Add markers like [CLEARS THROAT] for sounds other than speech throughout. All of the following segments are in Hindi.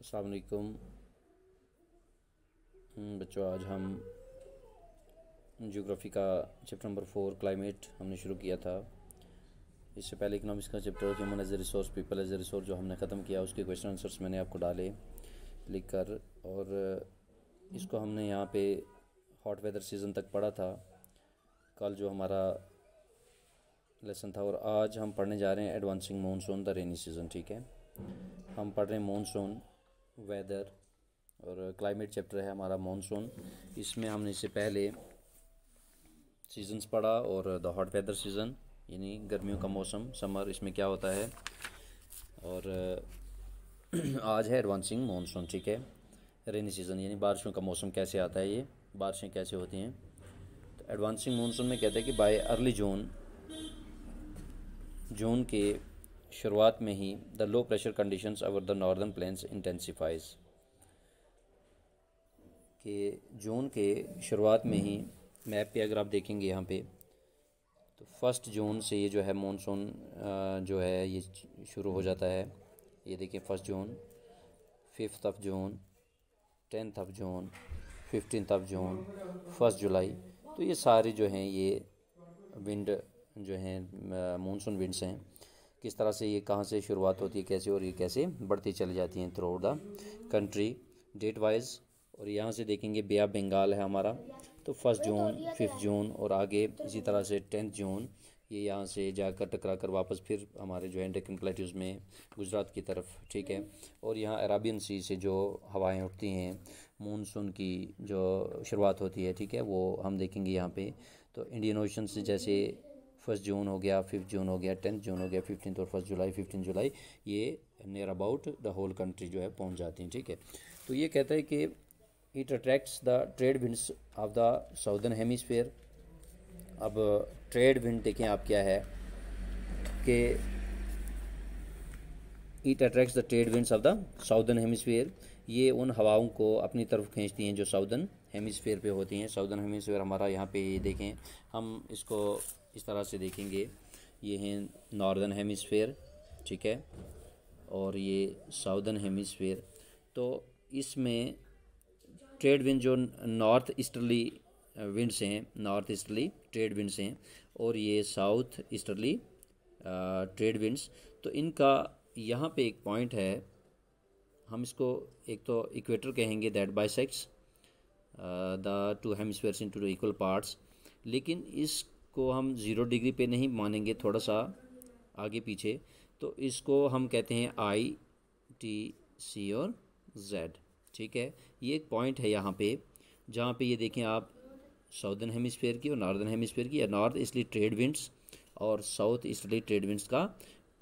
अलकुम हम्म, बच्चों आज हम जोग्राफ़ी का चैप्टर नंबर फोर क्लाइमेट हमने शुरू किया था इससे पहले इकनॉमिक्स का chapter human as a resource people as a resource जो हमने ख़त्म किया उसके क्वेश्चन आंसर्स मैंने आपको डाले लिख कर और इसको हमने यहाँ पे हॉट वेदर सीज़न तक पढ़ा था कल जो हमारा लेसन था और आज हम पढ़ने जा रहे हैं advancing monsoon the rainy season ठीक है हम पढ़ रहे हैं मानसून वेदर और क्लाइमेट चैप्टर है हमारा मॉनसून इसमें हमने इससे पहले सीजन्स पढ़ा और द हॉट वेदर सीज़न यानी गर्मियों का मौसम समर इसमें क्या होता है और [CLEARS THROAT] आज है एडवांसिंग मॉनसून ठीक है रेनी सीज़न यानी बारिशों का मौसम कैसे आता है ये बारिशें कैसे होती हैं तो एडवांसिंग मॉनसून में कहते हैं कि बाय अर्ली जून जून के शुरुआत में ही the low pressure conditions over the northern plains intensifies के जून के शुरुआत में ही मैप पे अगर आप देखेंगे यहाँ पे तो फर्स्ट जून से ये जो है मॉनसून जो है ये शुरू हो जाता है ये देखिए first June fifth of June tenth of June fifteenth of June first July तो ये सारे जो हैं ये विंड जो हैं मॉनसून विंड्स हैं किस तरह से ये कहाँ से शुरुआत होती है कैसे और ये कैसे बढ़ती चली जाती हैं throughout the country date wise और यहाँ से देखेंगे ब्या बंगाल है हमारा तो फर्स्ट जून फिफ्थ जून और आगे इसी तरह से टेंथ जून ये यहाँ से जाकर टकरा कर वापस फिर हमारे जो है डेक्कन प्लेट्यूज़ में गुजरात की तरफ ठीक है और यहाँ अराबियन सी से जो हवाएं उठती हैं मानसून की जो शुरुआत होती है ठीक है वो हम देखेंगे यहाँ पे तो इंडियन ओशन से जैसे फर्स्ट जून हो गया फिफ्थ जून हो गया टेंथ जून हो गया फिफ्टीन और फर्स्ट जुलाई फिफ्टीन जुलाई ये near about the whole country जो है पहुंच जाती हैं ठीक है तो ये कहता है कि it attracts the trade winds of the southern hemisphere अब ट्रेड विंड देखें आप क्या है कि it attracts the trade winds of the southern hemisphere ये उन हवाओं को अपनी तरफ खींचती हैं जो साउदर्न हेमिसफेयर पे होती हैं साउदर्न हेमिसफेयर हमारा यहाँ पे देखें हम इसको इस तरह से देखेंगे ये हैं नॉर्दर्न हेमिसफेयर ठीक है और ये साउदर्न हेमिसफेयर तो इसमें ट्रेड विंड जो नॉर्थ ईस्टर्ली विंड से हैं नॉर्थ ईस्टर्ली ट्रेड विंड से हैं और ये साउथ ईस्टर्ली ट्रेड विंड्स तो इनका यहाँ पे एक पॉइंट है हम इसको एक तो इक्वेटर कहेंगे that bisects the two hemisphere in two equal parts लेकिन इस को हम ज़ीरो डिग्री पे नहीं मानेंगे थोड़ा सा आगे पीछे तो इसको हम कहते हैं आई टी सी और जेड ठीक है ये एक पॉइंट है यहाँ पे जहाँ पे ये देखें आप साउदर्न हेमिसफेयर की और नॉर्दर्न हेमिसफेयर की या नॉर्थ इसलिए ट्रेड विंड्स और साउथ इसलिए ट्रेड विंड्स का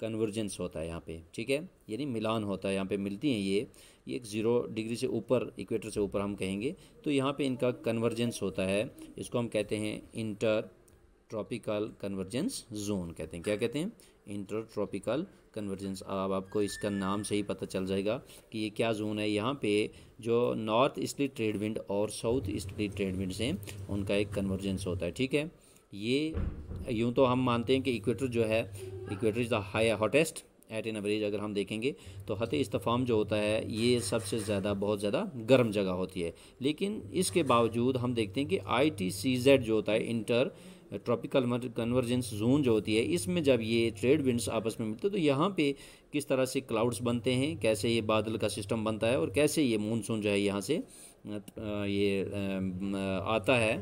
कन्वर्जेंस होता है यहाँ पे ठीक है यानी मिलान होता है यहाँ पे मिलती हैं ये ये एक ज़ीरो डिग्री से ऊपर इक्वेटर से ऊपर हम कहेंगे तो यहाँ पे इनका कन्वर्जेंस होता है इसको हम कहते हैं इंटर ट्रॉपिकल कन्वर्जेंस जोन कहते हैं क्या कहते हैं इंटर ट्रॉपिकल कन्वर्जेंस अब आपको इसका नाम से ही पता चल जाएगा कि ये क्या जोन है यहाँ पे जो नॉर्थ ईस्टली ट्रेड विंड और साउथ ईस्टली ट्रेड विंड से उनका एक कन्वर्जेंस होता है ठीक है ये यूँ तो हम मानते हैं कि इक्वेटर जो है equator is the high hottest at an average अगर हम देखेंगे तो हत इस्तफ़ाम जो होता है ये सबसे ज़्यादा बहुत ज़्यादा गर्म जगह होती है लेकिन इसके बावजूद हम देखते हैं कि आई टी सी जेड जो होता है इंटर ट्रॉपिकल कन्वर्जेंस जोन जो होती है इसमें जब ये ट्रेड विंड्स आपस में मिलते हैं तो यहाँ पे किस तरह से क्लाउड्स बनते हैं कैसे ये बादल का सिस्टम बनता है और कैसे ये मानसून जो है यहाँ से ये आता है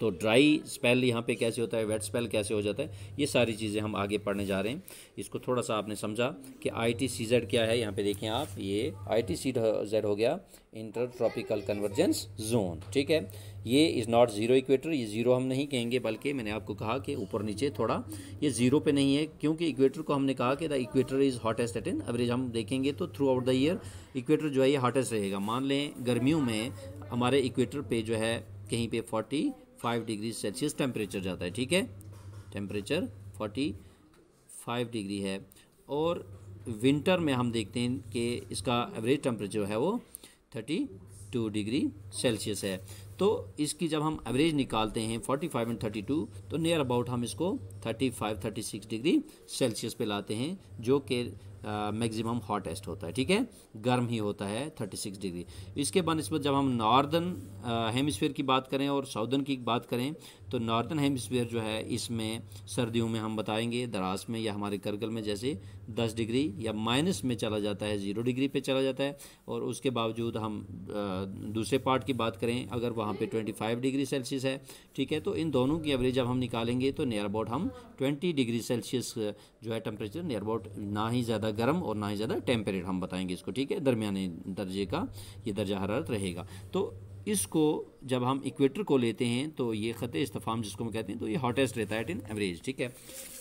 तो ड्राई स्पेल यहाँ पे कैसे होता है वेट स्पेल कैसे हो जाता है ये सारी चीज़ें हम आगे पढ़ने जा रहे हैं इसको थोड़ा सा आपने समझा कि आई टी सी जेड क्या है यहाँ पे देखें आप ये आई टी सी जेड हो गया इंटर ट्रॉपिकल कन्वर्जेंस जोन ठीक है ये इज़ नॉट ज़ीरो इक्वेटर ये ज़ीरो हम नहीं कहेंगे बल्कि मैंने आपको कहा कि ऊपर नीचे थोड़ा ये ज़ीरो पे नहीं है क्योंकि इक्वेटर को हमने कहा कि the equator is hottest at in average हम देखेंगे तो throughout the year equator जो है ये हॉटेस्ट रहेगा मान लें गर्मियों में हमारे इक्वेटर पे जो है कहीं पे forty five degree Celsius temperature जाता है ठीक है टेम्परेचर फोर्टी फाइव डिग्री है और विंटर में हम देखते हैं कि इसका एवरेज टेम्परेचर है वो थर्टी टू डिग्री सेल्सियस है तो इसकी जब हम एवरेज निकालते हैं forty five and thirty two तो नियर अबाउट हम इसको thirty five thirty six degree Celsius पे लाते हैं जो कि मैक्सिमम हॉटेस्ट होता है ठीक है गर्म ही होता है 36 डिग्री इसके बाद इसमें जब हम नॉर्दर्न हेमस्फेयर की बात करें और साउदर्न की बात करें तो नॉर्दर्न हेमस्फेयर जो है इसमें सर्दियों में हम बताएंगे दराज में या हमारे करगल में जैसे दस डिग्री या माइनस में चला जाता है ज़ीरो डिग्री पे चला जाता है और उसके बावजूद हम दूसरे पार्ट की बात करें अगर वहाँ पे ट्वेंटी फाइव डिग्री सेल्सियस है ठीक है तो इन दोनों की एवरेज जब हम निकालेंगे तो नियर अबाउट हम ट्वेंटी डिग्री सेल्सियस जो है टेम्परेचर नियर अबाउट ना ही ज़्यादा गर्म और ना ही ज़्यादा टेम्परेट हम बताएंगे इसको ठीक है दरमिया दर्जे का ये दर्जा हरारत रहेगा तो इसको जब हम इक्वेटर को लेते हैं तो ये ख़त इस्तफ़ाम जिसको हम कहते हैं तो ये हॉटेस्ट रहता है इन एवरेज ठीक है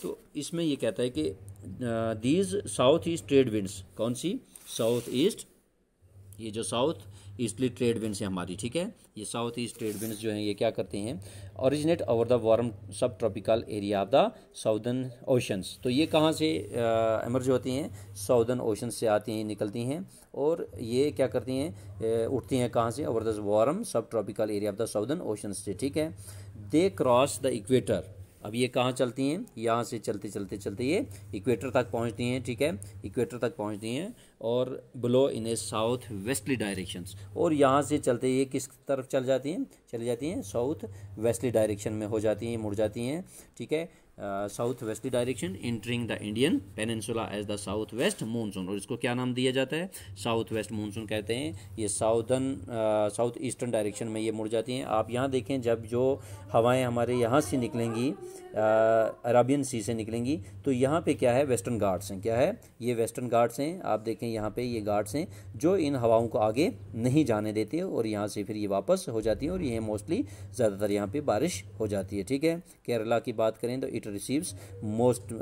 तो इसमें ये कहता है कि these south east trade winds कौन सी साउथ ईस्ट ये जो साउथ ईस्टली ट्रेड विंड हैं हमारी ठीक है ये साउथ ईस्ट ट्रेड विंड जो हैं ये क्या करते हैं originate over the warm subtropical area of the southern oceans तो ये कहाँ से एमर्ज होती हैं साउदर्न ओशन से आती हैं निकलती हैं और ये क्या करती हैं उठती हैं कहाँ से over the warm subtropical area of the southern ocean से ठीक है दे क्रॉस द इक्वेटर अब ये कहाँ चलती हैं यहाँ से चलते चलते चलते ये इक्वेटर तक पहुँचती हैं ठीक है इक्वेटर तक पहुँचती हैं और blow in a south westerly directions और यहाँ से चलते ये किस तरफ चल जाती हैं चली जाती हैं साउथ वेस्टली डायरेक्शन में हो जाती हैं मुड़ जाती हैं ठीक है साउथ की direction entering the Indian peninsula as the south west monsoon और इसको क्या नाम दिया जाता है साउथ वेस्ट मानसून कहते हैं ये साउदर्न साउथ ईस्टर्न डायरेक्शन में ये मुड़ जाती हैं आप यहाँ देखें जब जो हवाएं हमारे यहाँ से निकलेंगी अरबियन uh, सी से निकलेंगी तो यहाँ पे क्या है वेस्टर्न गार्ड्स हैं क्या है ये वेस्टर्न गार्ड्स हैं आप देखें यहाँ पे ये गार्ड्स हैं जो इन हवाओं को आगे नहीं जाने देते और यहाँ से फिर ये वापस हो जाती हैं और ये मोस्टली ज़्यादातर यहाँ पर बारिश हो जाती है ठीक है केरला की बात करें तो it sector receives most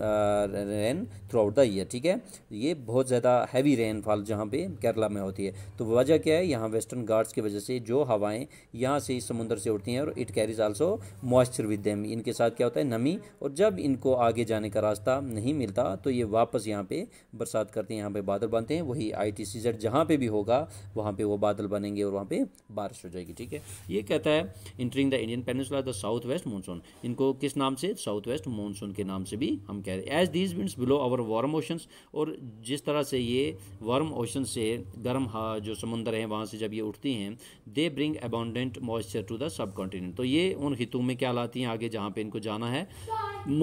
rain throughout the year ठीक है ये बहुत ज़्यादा हैवी रेनफॉल जहाँ पे केरला में होती है तो वजह क्या है यहाँ वेस्टर्न गार्ड्स की वजह से जो हवाएं यहाँ से समुंदर से उठती हैं और it carries also moisture with them इनके साथ क्या होता है नमी और जब इनको आगे जाने का रास्ता नहीं मिलता तो ये वापस यहाँ पे बरसात करते हैं यहाँ पे बादल बनते हैं वही आई टी सी जेड जहाँ पे भी होगा वहाँ पे वो बादल बनेंगे और वहाँ पे बारिश हो जाएगी ठीक है ये कहता है entering the Indian peninsula the south west monsoon इनको किस नाम से साउथ वेस्ट मानसून के नाम से भी हम कह रहे हैं as these winds below our warm oceans और जिस तरह से ये वार्म ओशन से गर्म जो समंदर हैं वहाँ से जब ये उठती हैं they bring abundant moisture to the subcontinent तो ये उन हितों में क्या लाती हैं आगे जहाँ पर इनको जाना है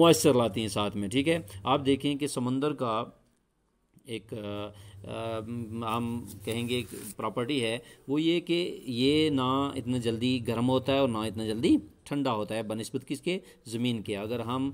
मॉइस्चर लाती हैं साथ में ठीक है आप देखें कि समंदर का एक हम कहेंगे एक प्रॉपर्टी है वो ये कि ये ना इतना जल्दी गर्म होता है और ना इतना जल्दी ठंडा होता है बनस्बत किसके ज़मीन के अगर हम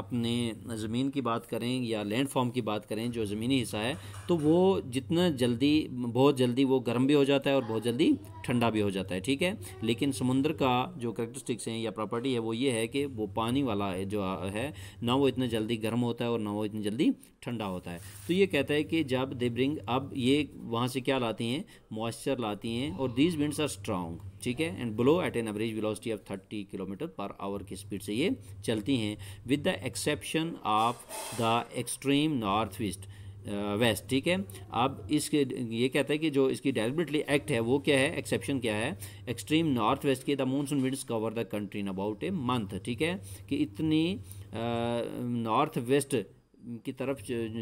अपने ज़मीन की बात करें या लैंड फॉर्म की बात करें जो ज़मीनी हिस्सा है तो वो जितना जल्दी बहुत जल्दी वो गर्म भी हो जाता है और बहुत जल्दी ठंडा भी हो जाता है ठीक है लेकिन समुद्र का जो करेक्टरिस्टिक्स हैं या प्रॉपर्टी है वो ये है कि वो पानी वाला है जो है ना वो इतना जल्दी गर्म होता है और ना वो इतनी जल्दी ठंडा होता है तो ये कहता है कि जब दे ब्रिंग अब ये वहाँ से क्या लाती हैं मॉइस्चर लाती हैं और दीज विंड्स आर स्ट्रांग ठीक है and blow at an average velocity of 30 kilometre per hour की स्पीड से ये चलती हैं with the exception of the extreme north west west ठीक है अब इसके ये कहता है कि जो इसकी डेलिबरेटली एक्ट है वो क्या है एक्सेप्शन क्या है एक्सट्रीम नॉर्थ वेस्ट के the monsoon winds cover the country in about a month ठीक है कि इतनी नॉर्थ uh, वेस्ट की तरफ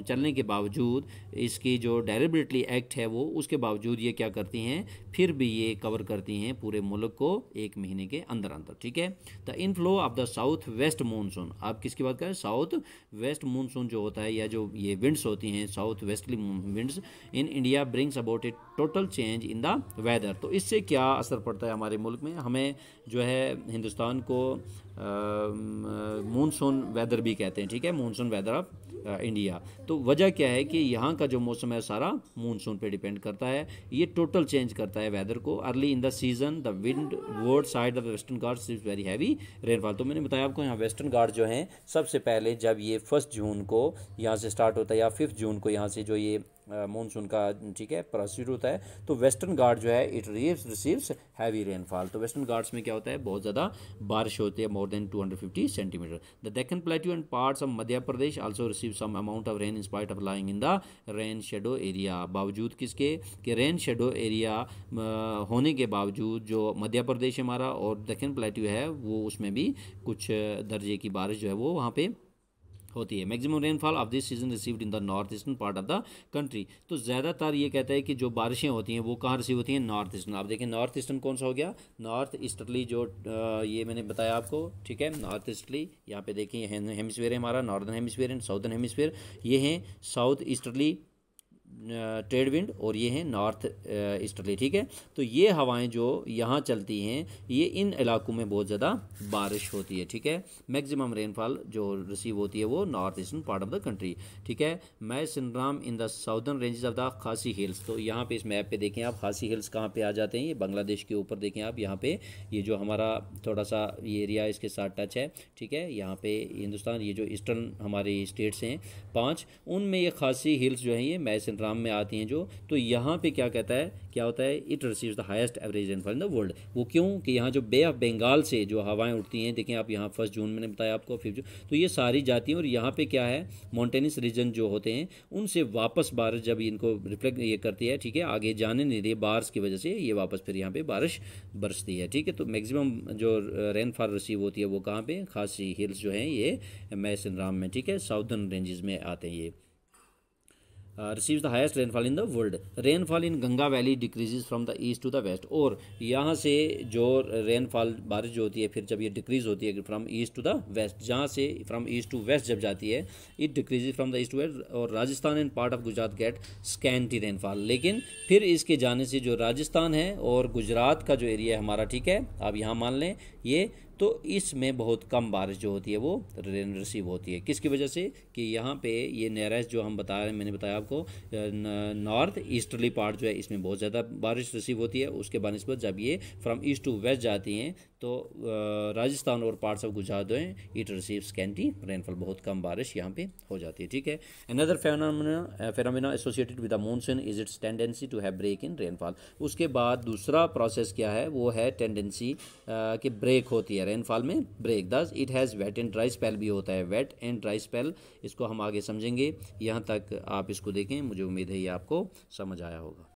चलने के बावजूद इसकी जो डेलिब्रेटली एक्ट है वो उसके बावजूद ये क्या करती हैं फिर भी ये कवर करती हैं पूरे मुल्क को एक महीने के अंदर अंदर ठीक है the inflow of the south west monsoon आप किसकी बात करें साउथ वेस्ट मानसून जो होता है या जो ये विंड्स होती हैं south westerly winds in India brings about a total change in the weather तो इससे क्या असर पड़ता है हमारे मुल्क में हमें जो है हिंदुस्तान को मानसून वेदर भी कहते हैं ठीक है मानसून वेदर ऑफ इंडिया तो वजह क्या है कि यहाँ का जो मौसम है सारा मानसून पे डिपेंड करता है ये टोटल चेंज करता है वेदर को early in the season the windward side of western गार्ड इज वेरी हैवी रेनफॉल तो मैंने बताया आपको यहाँ वेस्टर्न गार्ड जो हैं सबसे पहले जब ये फर्स्ट जून को यहाँ से स्टार्ट होता है या फिफ्थ जून को यहाँ से जो ये मानसून का ठीक है प्रोसीड होता है तो वेस्टर्न घाट जो है इट रिव्स रिसीव्स हैवी रेनफॉल तो वेस्टर्न गार्ड्स में क्या होता है बहुत ज़्यादा बारिश होती है more than 250 centimetre the Deccan plateau and parts of Madhya Pradesh also receive some amount of rain in spite of lying in the rain shadow area बावजूद किसके कि रेन शेडो एरिया होने के बावजूद जो मध्य प्रदेश हमारा और दक्षिण प्लेट्यू है वो उसमें भी कुछ दर्जे की बारिश जो है वो वहाँ पर होती है maximum rainfall of this season received in the north eastern part of the country तो ज़्यादातर ये कहता है कि जो बारिशें होती हैं वो कहाँ रिसीव होती हैं नॉर्थ ईस्टर्न आप देखें नॉर्थ ईस्टर्न कौन सा हो गया नॉर्थ ईस्टर्ली जो ये मैंने बताया आपको ठीक है नॉर्थ ईस्टर्ली यहाँ पे देखिए हेमस्फेयर है हमारा northern hemisphere and southern hemisphere ये हैं साउथ ईस्टर्ली ट्रेड विंड और ये हैं नॉर्थ ईस्टर्ली ठीक है तो ये हवाएं जो यहाँ चलती हैं ये इन इलाकों में बहुत ज़्यादा बारिश होती है ठीक है मैक्सिमम रेनफॉल जो रिसीव होती है वो north eastern part of the country ठीक है Mawsynram in the southern ranges of the Khasi hills तो यहाँ पे इस मैप पे देखें आप खासी हिल्स कहाँ पर आ जाते हैं ये बांग्लादेश के ऊपर देखें आप यहाँ पर ये जो हमारा थोड़ा सा ये एरिया इसके साथ टच है ठीक है यहाँ पर हिंदुस्तान ये जो ईस्टर्न हमारे स्टेट्स हैं पाँच उनमें ये खासी हिल्स जो हैं ये मै ड्राम में आती हैं जो तो यहाँ पे क्या कहता है क्या होता है it receives the highest average rainfall in the world वो क्यों कि यहाँ जो बे ऑफ बंगाल से जो हवाएं उठती हैं देखें आप यहाँ फर्स्ट जून मैंने बताया आपको फिफ्थ जून तो ये सारी जाती हैं और यहाँ पे क्या है माउंटेनिस रीजन जो होते हैं उनसे वापस बारिश जब इनको रिफ्लेक्ट ये करती है ठीक है आगे जाने नहीं रही बारिश की वजह से ये वापस फिर यहाँ पर बारिश बरसती है ठीक है तो मैक्सिमम जो रेनफॉल रिसीव होती है वो कहाँ पर खासी हिल्स जो हैं ये मैसन राम में ठीक है साउदर्न रेंजेज़ में आते हैं ये receives the highest rainfall in the world rainfall in Ganga valley decreases from the east to the west और यहाँ से जो रेनफॉल बारिश जो होती है फिर जब ये डिक्रीज होती है from east to the west जहाँ से फ्राम ईस्ट टू वेस्ट जब जाती है it decrease from the east to west और Rajasthan and part of Gujarat get scanty rainfall लेकिन फिर इसके जाने से जो राजस्थान है और गुजरात का जो एरिया है हमारा ठीक है आप यहाँ मान लें ये तो इसमें बहुत कम बारिश जो होती है वो रेन रिसीव होती है किसकी वजह से कि यहाँ पे ये नियरेस्ट जो हम बता रहे हैं मैंने बताया आपको नॉर्थ ईस्टर्ली पार्ट जो है इसमें बहुत ज़्यादा बारिश रिसीव होती है उसके बनस्बत जब ये फ्रॉम ईस्ट टू वेस्ट जाती हैं तो राजस्थान और पार्ट्स ऑफ गुजरात हैं इट रिसीव स्कैंटी रेनफॉल बहुत कम बारिश यहाँ पे हो जाती है ठीक है another phenomena phenomena associated with the monsoon is its tendency to have break in rainfall उसके बाद दूसरा प्रोसेस क्या है वो है टेंडेंसी कि ब्रेक होती है रेनफॉल में break thus it has wet and dry spell भी होता है वेट एंड ड्राई स्पेल इसको हम आगे समझेंगे यहाँ तक आप इसको देखें मुझे उम्मीद है ये आपको समझ आया होगा